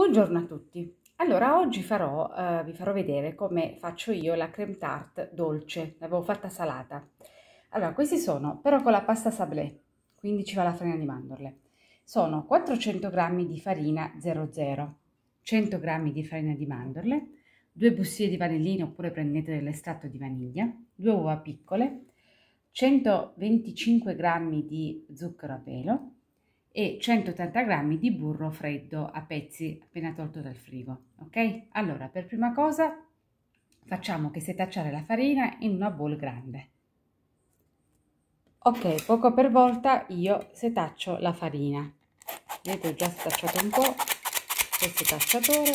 Buongiorno a tutti. Allora, oggi farò, eh, vi farò vedere come faccio io la creme tart dolce, l'avevo fatta salata. Allora, questi sono, però con la pasta sablé, quindi ci va la farina di mandorle. Sono 400 g di farina 00, 100 g di farina di mandorle, 2 bustine di vanillina oppure prendete dell'estratto di vaniglia, 2 uova piccole, 125 g di zucchero a pelo, e 180 g di burro freddo a pezzi appena tolto dal frigo. Ok? Allora, per prima cosa facciamo che setacciare la farina in una bowl grande. Ok, poco per volta io setaccio la farina. Vedete, ho già setacciato un po' col setacciatore.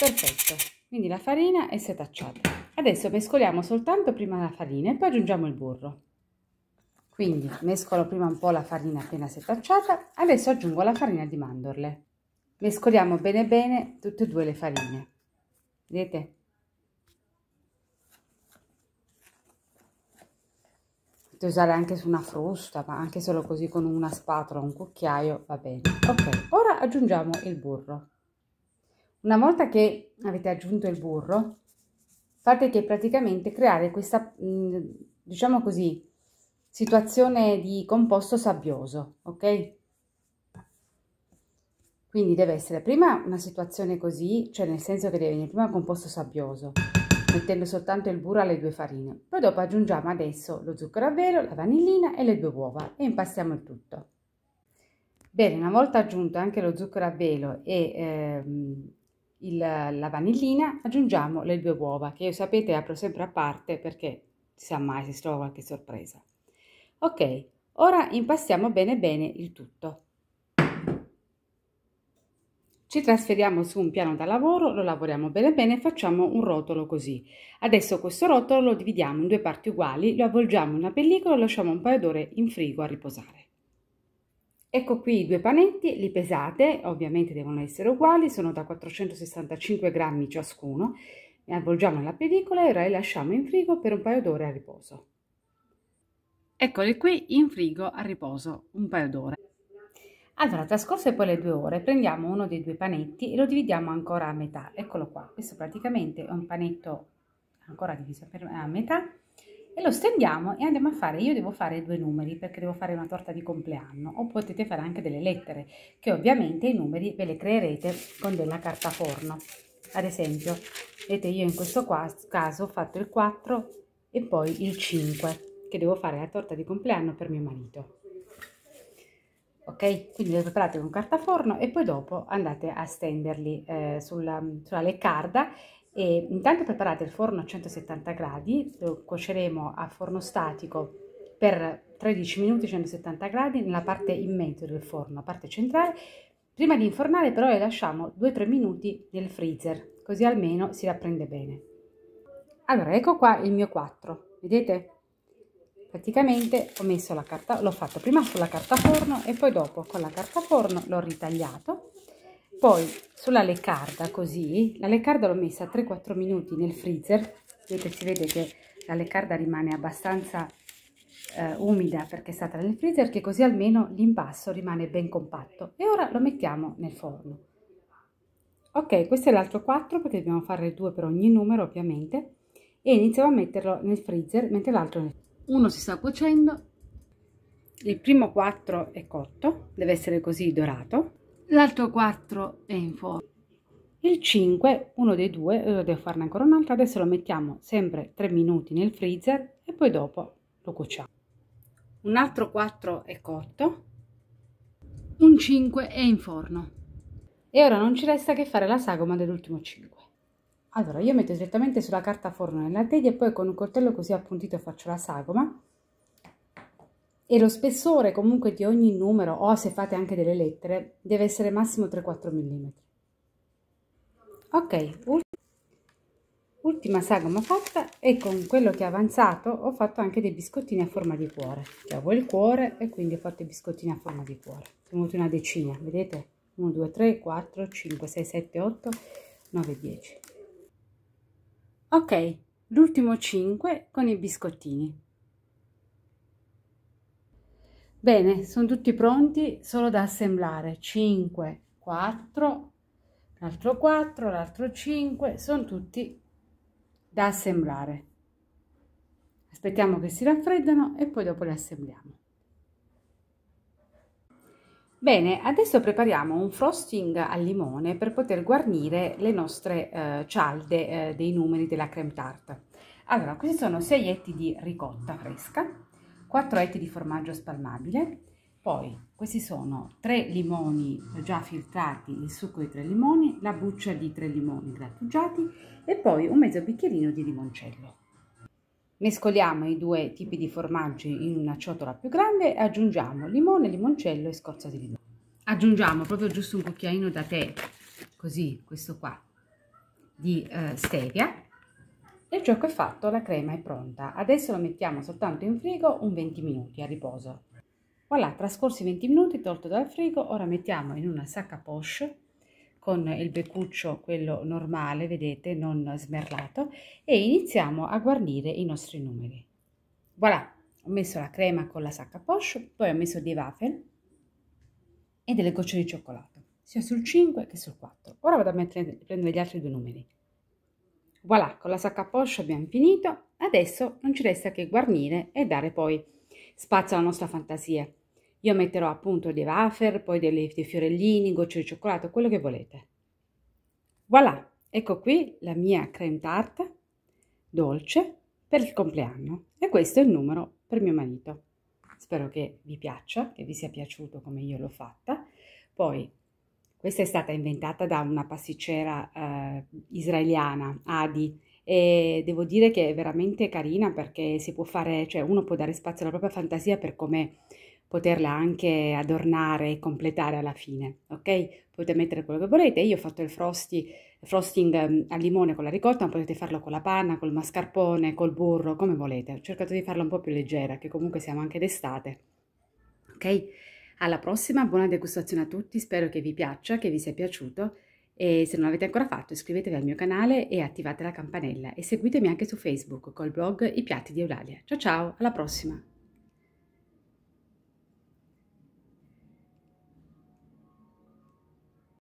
Perfetto. Quindi la farina è setacciata. Adesso mescoliamo soltanto prima la farina e poi aggiungiamo il burro. Quindi mescolo prima un po' la farina appena setacciata, adesso aggiungo la farina di mandorle. Mescoliamo bene bene tutte e due le farine. Vedete? Potete usare anche su una frusta, ma anche solo così con una spatola o un cucchiaio va bene. Ok, ora aggiungiamo il burro. Una volta che avete aggiunto il burro, fate che praticamente creare questa, mm, diciamo così, situazione di composto sabbioso, ok? Quindi deve essere prima una situazione così, cioè nel senso che deve venire prima composto sabbioso, mettendo soltanto il burro alle due farine. Poi dopo aggiungiamo adesso lo zucchero a velo, la vanillina e le due uova e impastiamo il tutto. Bene, una volta aggiunto anche lo zucchero a velo e ehm, il, la vanillina, aggiungiamo le due uova, che io sapete apro sempre a parte perché si sa mai se si trova qualche sorpresa. Ok, ora impastiamo bene bene il tutto. Ci trasferiamo su un piano da lavoro, lo lavoriamo bene bene e facciamo un rotolo così. Adesso questo rotolo lo dividiamo in due parti uguali, lo avvolgiamo in una pellicola e lo lasciamo un paio d'ore in frigo a riposare. Ecco qui i due panetti, li pesate, ovviamente devono essere uguali, sono da 465 grammi ciascuno, ne avvolgiamo la pellicola e ora li lasciamo in frigo per un paio d'ore a riposo. Eccoli qui in frigo a riposo un paio d'ore. Allora, trascorse poi le due ore, prendiamo uno dei due panetti e lo dividiamo ancora a metà. Eccolo qua, questo praticamente è un panetto ancora diviso a metà e lo stendiamo e andiamo a fare, io devo fare due numeri perché devo fare una torta di compleanno o potete fare anche delle lettere che ovviamente i numeri ve le creerete con della carta forno. Ad esempio, vedete io in questo caso ho fatto il 4 e poi il 5 che devo fare la torta di compleanno per mio marito. Ok, quindi le preparate con carta forno e poi dopo andate a stenderli eh, sulla, sulla leccarda e intanto preparate il forno a 170 gradi, lo cuoceremo a forno statico per 13 minuti 170 gradi nella parte in mezzo del forno, la parte centrale. Prima di infornare però le lasciamo 2-3 minuti nel freezer, così almeno si rapprende bene. Allora, ecco qua il mio 4, vedete? praticamente ho messo la carta l'ho fatto prima sulla carta forno e poi dopo con la carta forno l'ho ritagliato poi sulla leccarda così la leccarda l'ho messa 3-4 minuti nel freezer vedete si vede che la leccarda rimane abbastanza eh, umida perché è stata nel freezer che così almeno l'impasto rimane ben compatto e ora lo mettiamo nel forno ok questo è l'altro 4 perché dobbiamo fare due per ogni numero ovviamente e iniziamo a metterlo nel freezer mentre l'altro nel freezer uno si sta cuocendo il primo 4 è cotto deve essere così dorato l'altro 4 è in forno il 5 uno dei due lo eh, devo farne ancora un altro adesso lo mettiamo sempre 3 minuti nel freezer e poi dopo lo cuociamo un altro 4 è cotto un 5 è in forno e ora non ci resta che fare la sagoma dell'ultimo 5 allora, io metto direttamente sulla carta forno nella teglia e poi con un coltello così appuntito faccio la sagoma. E lo spessore comunque di ogni numero, o se fate anche delle lettere, deve essere massimo 3-4 mm. Ok, ultima sagoma fatta e con quello che è avanzato ho fatto anche dei biscottini a forma di cuore. Chiavo il cuore e quindi ho fatto i biscottini a forma di cuore. Sono venuti una decina, vedete? 1, 2, 3, 4, 5, 6, 7, 8, 9, 10 ok l'ultimo 5 con i biscottini bene sono tutti pronti solo da assemblare 5 4 l'altro 4 l'altro 5 sono tutti da assemblare aspettiamo che si raffreddano e poi dopo li assembliamo Bene, adesso prepariamo un frosting al limone per poter guarnire le nostre eh, cialde eh, dei numeri della creme tart. Allora, questi sono 6 etti di ricotta fresca, 4 etti di formaggio spalmabile, poi questi sono 3 limoni già filtrati, il succo di 3 limoni, la buccia di 3 limoni grattugiati e poi un mezzo bicchierino di limoncello. Mescoliamo i due tipi di formaggi in una ciotola più grande e aggiungiamo limone, limoncello e scorza di limone. Aggiungiamo proprio giusto un cucchiaino da tè, così questo qua, di eh, stevia e il gioco è fatto la crema è pronta. Adesso la mettiamo soltanto in frigo un 20 minuti a riposo. Voilà, trascorsi 20 minuti, tolto dal frigo, ora mettiamo in una sacca poche con il beccuccio, quello normale, vedete, non smerlato, e iniziamo a guarnire i nostri numeri. Voilà, ho messo la crema con la sacca poche, poi ho messo dei waffle e delle gocce di cioccolato, sia sul 5 che sul 4. Ora vado a mettere, prendere gli altri due numeri. Voilà, con la sacca poche abbiamo finito, adesso non ci resta che guarnire e dare poi spazio alla nostra fantasia. Io metterò appunto dei wafer, poi dei, dei fiorellini, gocce di cioccolato, quello che volete. Voilà, ecco qui la mia creme tart dolce per il compleanno. E questo è il numero per mio marito. Spero che vi piaccia, che vi sia piaciuto come io l'ho fatta. Poi, questa è stata inventata da una pasticcera eh, israeliana, Adi, e devo dire che è veramente carina perché si può fare, cioè uno può dare spazio alla propria fantasia per come poterla anche adornare e completare alla fine, ok? Potete mettere quello che volete, io ho fatto il frosty, frosting mm, al limone con la ricotta, ma potete farlo con la panna, col mascarpone, col burro, come volete. Ho cercato di farla un po' più leggera, che comunque siamo anche d'estate, ok? Alla prossima, buona degustazione a tutti, spero che vi piaccia, che vi sia piaciuto e se non l'avete ancora fatto iscrivetevi al mio canale e attivate la campanella e seguitemi anche su Facebook col blog I piatti di Eulalia. Ciao ciao, alla prossima!